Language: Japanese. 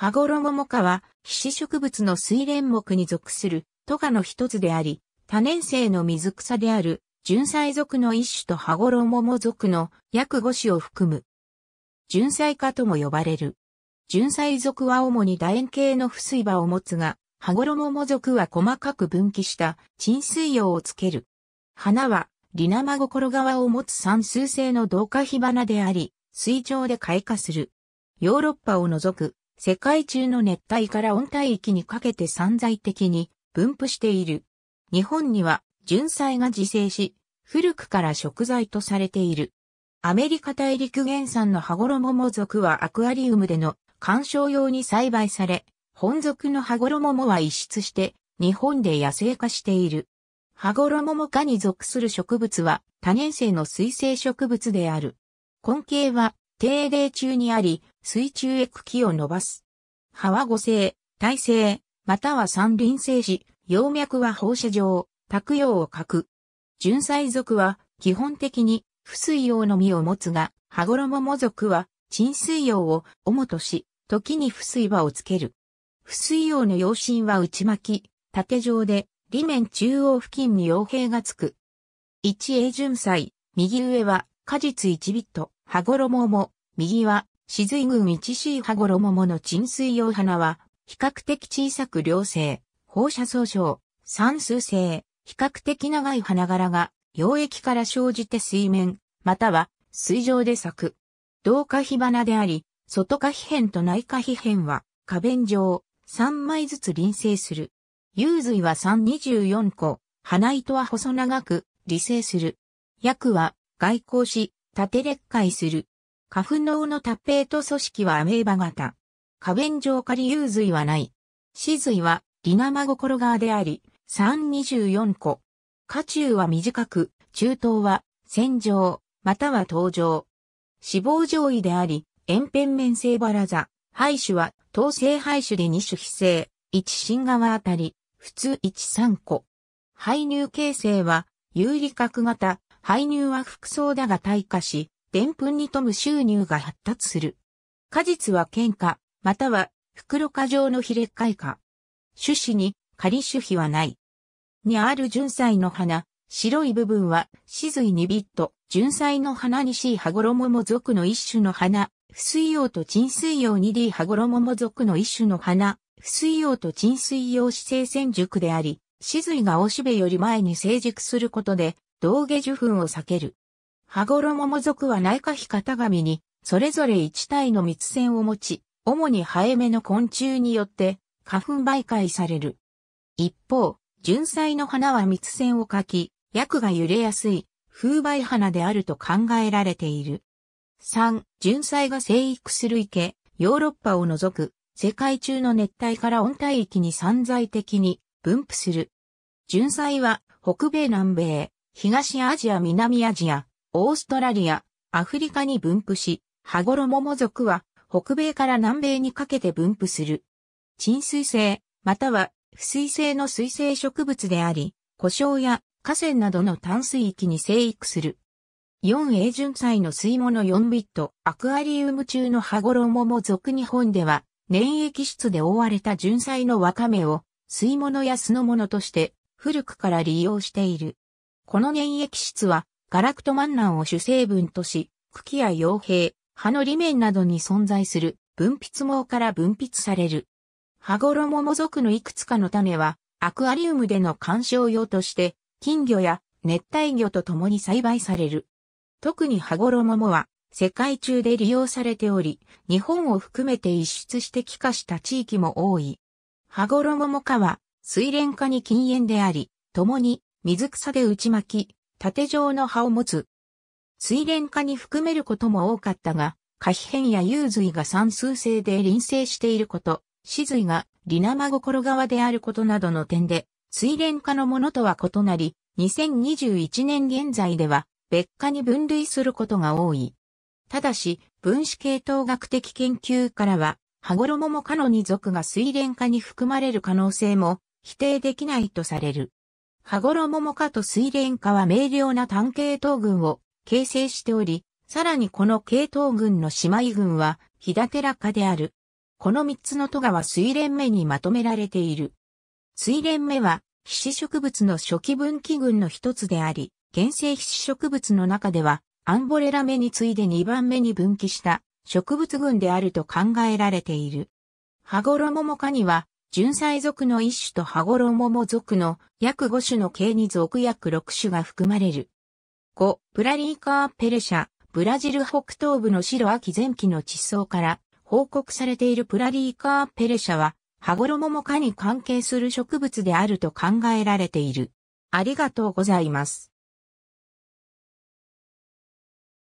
羽衣モカは、皮脂植物の水蓮木に属する、トガの一つであり、多年生の水草である、純菜属の一種と羽衣も属の約5種を含む。純菜科とも呼ばれる。純菜属は主に楕円形の不水場を持つが、羽衣も属は細かく分岐した沈水葉をつける。花は、リナマゴコロ側を持つ三数性の同化火花であり、水上で開花する。ヨーロッパを除く世界中の熱帯から温帯域にかけて散在的に分布している。日本には純菜が自生し、古くから食材とされている。アメリカ大陸原産の羽衣も属はアクアリウムでの観賞用に栽培され、本属の羽衣もは移出して日本で野生化している。羽衣も科に属する植物は多年生の水生植物である。根茎は低齢中にあり、水中へ茎を伸ばす。葉は五星、耐性、または三輪性子、葉脈は放射状、卓葉をく。純菜属は基本的に不水葉の実を持つが、羽衣も属は沈水葉を主とし、時に不水葉をつける。不水葉の葉身は内巻き、縦状で、裏面中央付近に葉柄がつく。一英純菜、右上は果実一ビット、羽衣も、右は雫群一 c 羽衣桃の沈水用花は、比較的小さく良性、放射層症、酸数性、比較的長い花柄が、溶液から生じて水面、または水上で咲く。同花火花であり、外花皮片と内花皮片は、花弁状、3枚ずつ輪生する。幽髄は324個、花糸は細長く、理性する。薬は、外交し、縦裂解する。花粉脳の脱平と組織はアメーバ型。花弁上仮有髄はない。死髄はリナマゴコロ側であり、324個。下中は短く、中等は線状、または頭状。脂肪上位であり、円片面性バラザ。排種は、等性排種で2種非正、1芯側あたり、普通13個。排乳形成は、有利角型、排乳は複層だが退化し、でんぷんに富む収入が発達する。果実は喧嘩、または袋化状の比例開花。種子に仮種皮はない。にある純菜の花、白い部分は、死髄にビット、純菜の花に C 羽衣も属の一種の花、不水用と沈水用に D 羽衣も属の一種の花、不水用と沈水用姿生鮮熟であり、死髄がおしべより前に成熟することで、道下受粉を避ける。羽衣も族は内科比型紙に、それぞれ一体の蜜腺を持ち、主にハエ目の昆虫によって、花粉媒介される。一方、ジュンサイの花は蜜腺をかき、薬が揺れやすい、風媒花であると考えられている。3、ジュンサイが生育する池、ヨーロッパを除く、世界中の熱帯から温帯域に散在的に分布する。ジュンサイは北米南米、東アジア南アジア、オーストラリア、アフリカに分布し、ハゴロモモ族は北米から南米にかけて分布する。沈水性、または不水性の水生植物であり、故障や河川などの淡水域に生育する。4A 純菜の水物4ビット、アクアリウム中のハゴロモモ族日本では、粘液質で覆われた純菜のワカメを、水物や酢の物として、古くから利用している。この粘液質は、ガラクトマンナンを主成分とし、茎や傭兵、葉の裏面などに存在する分泌網から分泌される。ロ衣も属のいくつかの種は、アクアリウムでの観賞用として、金魚や熱帯魚と共に栽培される。特にロ衣もは、世界中で利用されており、日本を含めて輸出して帰化した地域も多い。ロ衣もかは、水蓮化に禁煙であり、共に水草で打ち巻き、縦状の葉を持つ。水蓮科に含めることも多かったが、可比変や有髄が算数性で臨性していること、死髄がリナマゴコロ側であることなどの点で、水蓮科のものとは異なり、2021年現在では別科に分類することが多い。ただし、分子系統学的研究からは、歯衣もカノニ族が水蓮科に含まれる可能性も否定できないとされる。羽衣モかと水蓮科は明瞭な単系統群を形成しており、さらにこの系統群の姉妹群は、日立ラ科である。この三つの都がは水蓮目にまとめられている。水蓮目は、皮脂植物の初期分岐群の一つであり、原生皮脂植物の中では、アンボレラ目に次いで二番目に分岐した植物群であると考えられている。羽衣モかには、純菜族の一種と羽衣も族の約5種の系に属約6種が含まれる。5、プラリーカーペルシャ、ブラジル北東部の白秋前期の地層から報告されているプラリーカーペルシャは、羽衣も科に関係する植物であると考えられている。ありがとうございます。